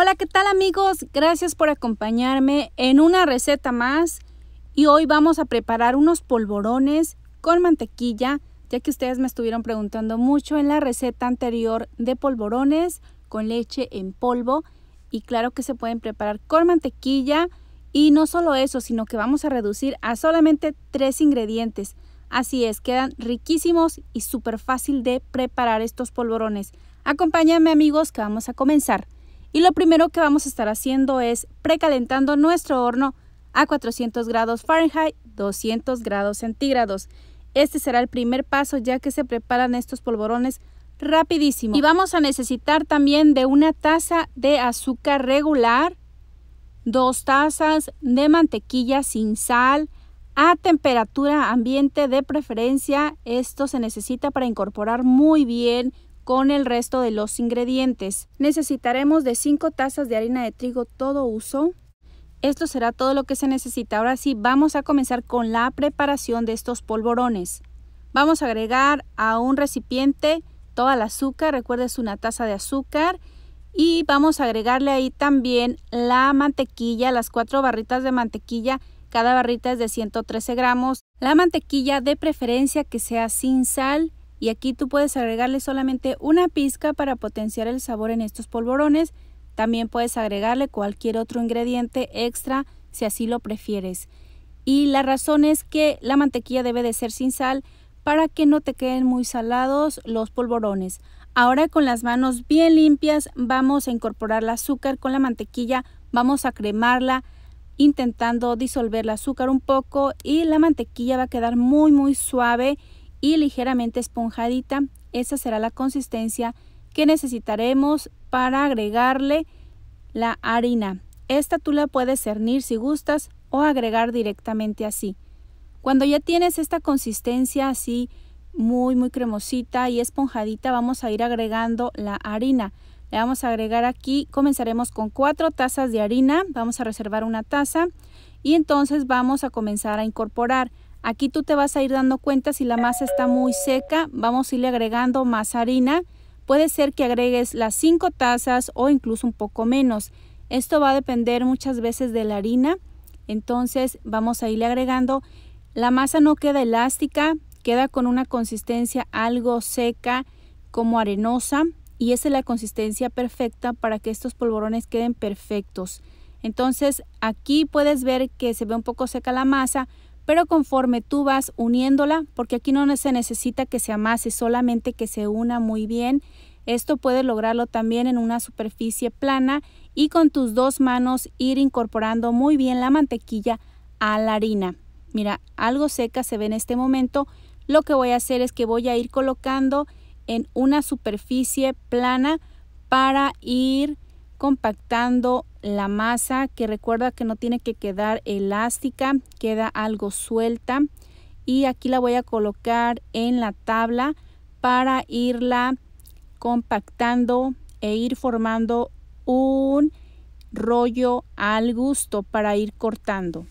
Hola, ¿qué tal amigos? Gracias por acompañarme en una receta más y hoy vamos a preparar unos polvorones con mantequilla, ya que ustedes me estuvieron preguntando mucho en la receta anterior de polvorones con leche en polvo y claro que se pueden preparar con mantequilla y no solo eso, sino que vamos a reducir a solamente tres ingredientes. Así es, quedan riquísimos y súper fácil de preparar estos polvorones. Acompáñame amigos que vamos a comenzar y lo primero que vamos a estar haciendo es precalentando nuestro horno a 400 grados Fahrenheit, 200 grados centígrados. Este será el primer paso ya que se preparan estos polvorones rapidísimo. Y vamos a necesitar también de una taza de azúcar regular, dos tazas de mantequilla sin sal, a temperatura ambiente de preferencia. Esto se necesita para incorporar muy bien con el resto de los ingredientes. Necesitaremos de 5 tazas de harina de trigo todo uso. Esto será todo lo que se necesita. Ahora sí, vamos a comenzar con la preparación de estos polvorones. Vamos a agregar a un recipiente toda el azúcar, recuerda es una taza de azúcar y vamos a agregarle ahí también la mantequilla, las cuatro barritas de mantequilla, cada barrita es de 113 gramos. La mantequilla de preferencia que sea sin sal y aquí tú puedes agregarle solamente una pizca para potenciar el sabor en estos polvorones. También puedes agregarle cualquier otro ingrediente extra si así lo prefieres. Y la razón es que la mantequilla debe de ser sin sal para que no te queden muy salados los polvorones. Ahora con las manos bien limpias vamos a incorporar el azúcar con la mantequilla, vamos a cremarla intentando disolver el azúcar un poco y la mantequilla va a quedar muy muy suave y ligeramente esponjadita. Esa será la consistencia que necesitaremos para agregarle la harina. Esta tú la puedes cernir si gustas o agregar directamente así. Cuando ya tienes esta consistencia así muy muy cremosita y esponjadita vamos a ir agregando la harina. Le vamos a agregar aquí, comenzaremos con cuatro tazas de harina, vamos a reservar una taza y entonces vamos a comenzar a incorporar. Aquí tú te vas a ir dando cuenta si la masa está muy seca, vamos a irle agregando más harina. Puede ser que agregues las 5 tazas o incluso un poco menos. Esto va a depender muchas veces de la harina, entonces vamos a irle agregando. La masa no queda elástica, queda con una consistencia algo seca, como arenosa, y esa es la consistencia perfecta para que estos polvorones queden perfectos. Entonces aquí puedes ver que se ve un poco seca la masa, pero conforme tú vas uniéndola, porque aquí no se necesita que se amase, solamente que se una muy bien. Esto puedes lograrlo también en una superficie plana y con tus dos manos ir incorporando muy bien la mantequilla a la harina. Mira, algo seca se ve en este momento. Lo que voy a hacer es que voy a ir colocando en una superficie plana para ir compactando la masa que recuerda que no tiene que quedar elástica, queda algo suelta y aquí la voy a colocar en la tabla para irla compactando e ir formando un rollo al gusto para ir cortando.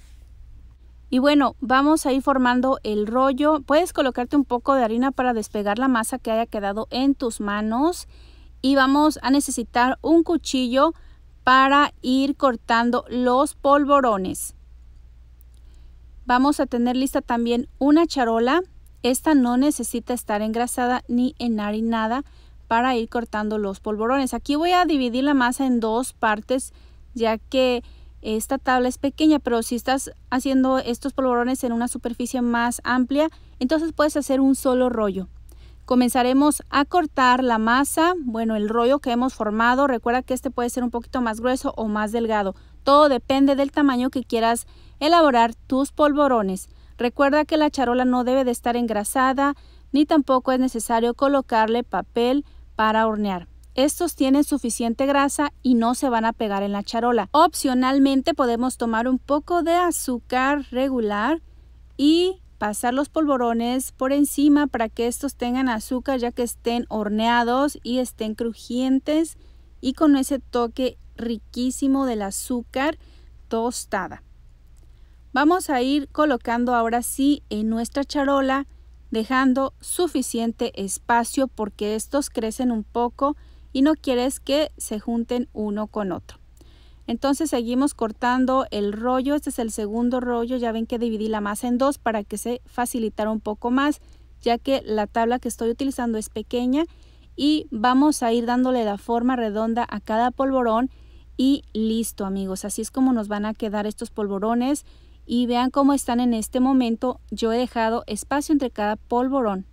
Y bueno, vamos a ir formando el rollo. Puedes colocarte un poco de harina para despegar la masa que haya quedado en tus manos y vamos a necesitar un cuchillo para ir cortando los polvorones. Vamos a tener lista también una charola. Esta no necesita estar engrasada ni enharinada para ir cortando los polvorones. Aquí voy a dividir la masa en dos partes ya que esta tabla es pequeña, pero si estás haciendo estos polvorones en una superficie más amplia, entonces puedes hacer un solo rollo comenzaremos a cortar la masa, bueno, el rollo que hemos formado. Recuerda que este puede ser un poquito más grueso o más delgado. Todo depende del tamaño que quieras elaborar tus polvorones. Recuerda que la charola no debe de estar engrasada ni tampoco es necesario colocarle papel para hornear. Estos tienen suficiente grasa y no se van a pegar en la charola. Opcionalmente podemos tomar un poco de azúcar regular y pasar los polvorones por encima para que estos tengan azúcar ya que estén horneados y estén crujientes y con ese toque riquísimo del azúcar tostada. Vamos a ir colocando ahora sí en nuestra charola dejando suficiente espacio porque estos crecen un poco y no quieres que se junten uno con otro. Entonces seguimos cortando el rollo, este es el segundo rollo, ya ven que dividí la masa en dos para que se facilitara un poco más, ya que la tabla que estoy utilizando es pequeña y vamos a ir dándole la forma redonda a cada polvorón y listo amigos, así es como nos van a quedar estos polvorones y vean cómo están en este momento, yo he dejado espacio entre cada polvorón.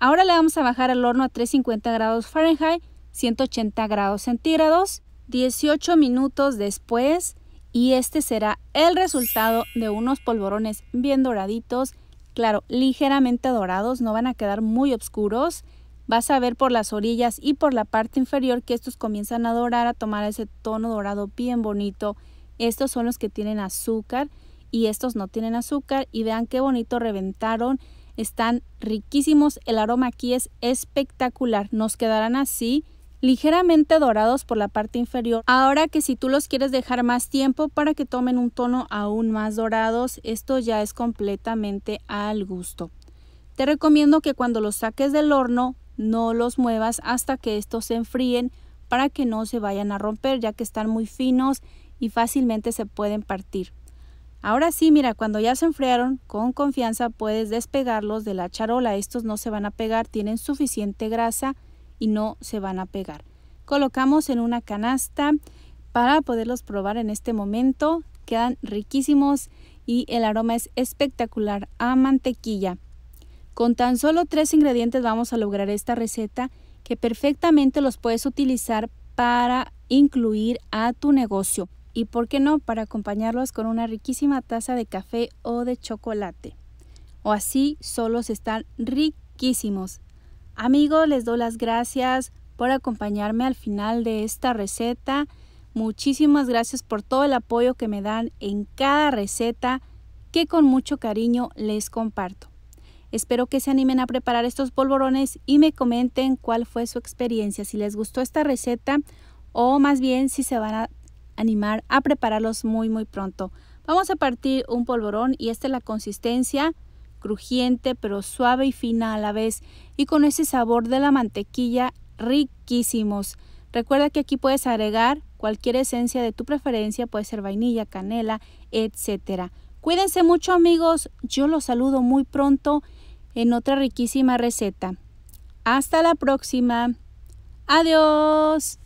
Ahora le vamos a bajar el horno a 350 grados Fahrenheit, 180 grados centígrados 18 minutos después y este será el resultado de unos polvorones bien doraditos, claro, ligeramente dorados, no van a quedar muy oscuros. Vas a ver por las orillas y por la parte inferior que estos comienzan a dorar, a tomar ese tono dorado bien bonito. Estos son los que tienen azúcar y estos no tienen azúcar y vean qué bonito reventaron. Están riquísimos, el aroma aquí es espectacular. Nos quedarán así ligeramente dorados por la parte inferior. Ahora que si tú los quieres dejar más tiempo para que tomen un tono aún más dorados, esto ya es completamente al gusto. Te recomiendo que cuando los saques del horno no los muevas hasta que estos se enfríen para que no se vayan a romper ya que están muy finos y fácilmente se pueden partir. Ahora sí, mira, cuando ya se enfriaron, con confianza puedes despegarlos de la charola. Estos no se van a pegar, tienen suficiente grasa y no se van a pegar. Colocamos en una canasta para poderlos probar en este momento. Quedan riquísimos y el aroma es espectacular a mantequilla. Con tan solo tres ingredientes vamos a lograr esta receta que perfectamente los puedes utilizar para incluir a tu negocio y por qué no para acompañarlos con una riquísima taza de café o de chocolate. O así solos están riquísimos. Amigos, les doy las gracias por acompañarme al final de esta receta. Muchísimas gracias por todo el apoyo que me dan en cada receta que con mucho cariño les comparto. Espero que se animen a preparar estos polvorones y me comenten cuál fue su experiencia, si les gustó esta receta o más bien si se van a animar a prepararlos muy muy pronto. Vamos a partir un polvorón y esta es la consistencia crujiente pero suave y fina a la vez y con ese sabor de la mantequilla riquísimos. Recuerda que aquí puedes agregar cualquier esencia de tu preferencia, puede ser vainilla, canela, etcétera. Cuídense mucho amigos, yo los saludo muy pronto en otra riquísima receta. Hasta la próxima. Adiós.